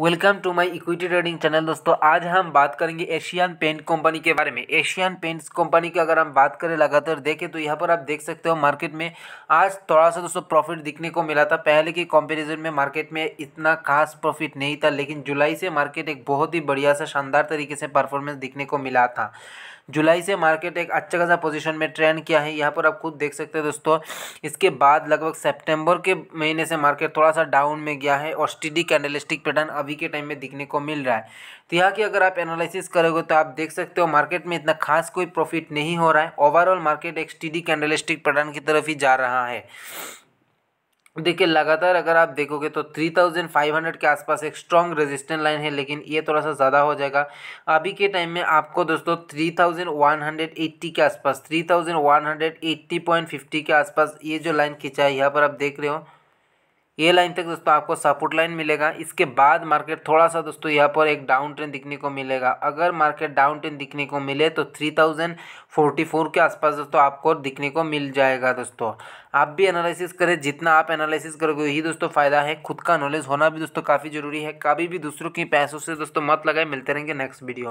welcome to my equity trading channel दोस्तों आज हम बात करेंगे एशियन पेंट कंपनी के बारे में एशियन पेंट्स कंपनी की अगर हम बात करें लगातार देखें तो यहाँ पर आप देख सकते हो मार्केट में आज थोड़ा सा दोस्तों प्रॉफिट दिखने को मिला था पहले के कंपैरिजन में मार्केट में इतना खास प्रॉफिट नहीं था लेकिन जुलाई से मार्केट एक बहुत ही बढ़िया सा शानदार तरीके से परफॉर्मेंस दिखने को मिला था जुलाई से मार्केट एक अच्छा खासा पोजीशन में ट्रेंड किया है यहाँ पर आप खुद देख सकते हैं दोस्तों इसके बाद लगभग सेप्टेम्बर के महीने से मार्केट थोड़ा सा डाउन में गया है और स्टीडी कैंडलिस्टिक पैटर्न अभी के टाइम में दिखने को मिल रहा है तो यहाँ की अगर आप एनालिसिस करोगे तो आप देख सकते हो मार्केट में इतना खास कोई प्रॉफिट नहीं हो रहा है ओवरऑल मार्केट एक स्टीडी कैंडलिस्टिक पैटर्न की तरफ ही जा रहा है देखिए लगातार अगर आप देखोगे तो 3500 के आसपास एक स्ट्रॉन्ग रेजिस्टेंट लाइन है लेकिन ये थोड़ा सा ज़्यादा हो जाएगा अभी के टाइम में आपको दोस्तों 3180 के आसपास 3180.50 के आसपास ये जो लाइन खींचा है यहाँ पर आप देख रहे हो ये लाइन तक दोस्तों आपको सपोर्ट लाइन मिलेगा इसके बाद मार्केट थोड़ा सा दोस्तों यहाँ पर एक डाउन ट्रेंड दिखने को मिलेगा अगर मार्केट डाउन ट्रेंड दिखने को मिले तो थ्री थाउजेंड फोर्टी फोर के आसपास दोस्तों आपको दिखने को मिल जाएगा दोस्तों आप भी एनालिसिस करें जितना आप एनालिसिस करोगे वही दोस्तों फ़ायदा है खुद का नॉलेज होना भी दोस्तों काफ़ी ज़रूरी है कभी भी दूसरों के पैसों से दोस्तों मत लगाए मिलते रहेंगे नेक्स्ट वीडियो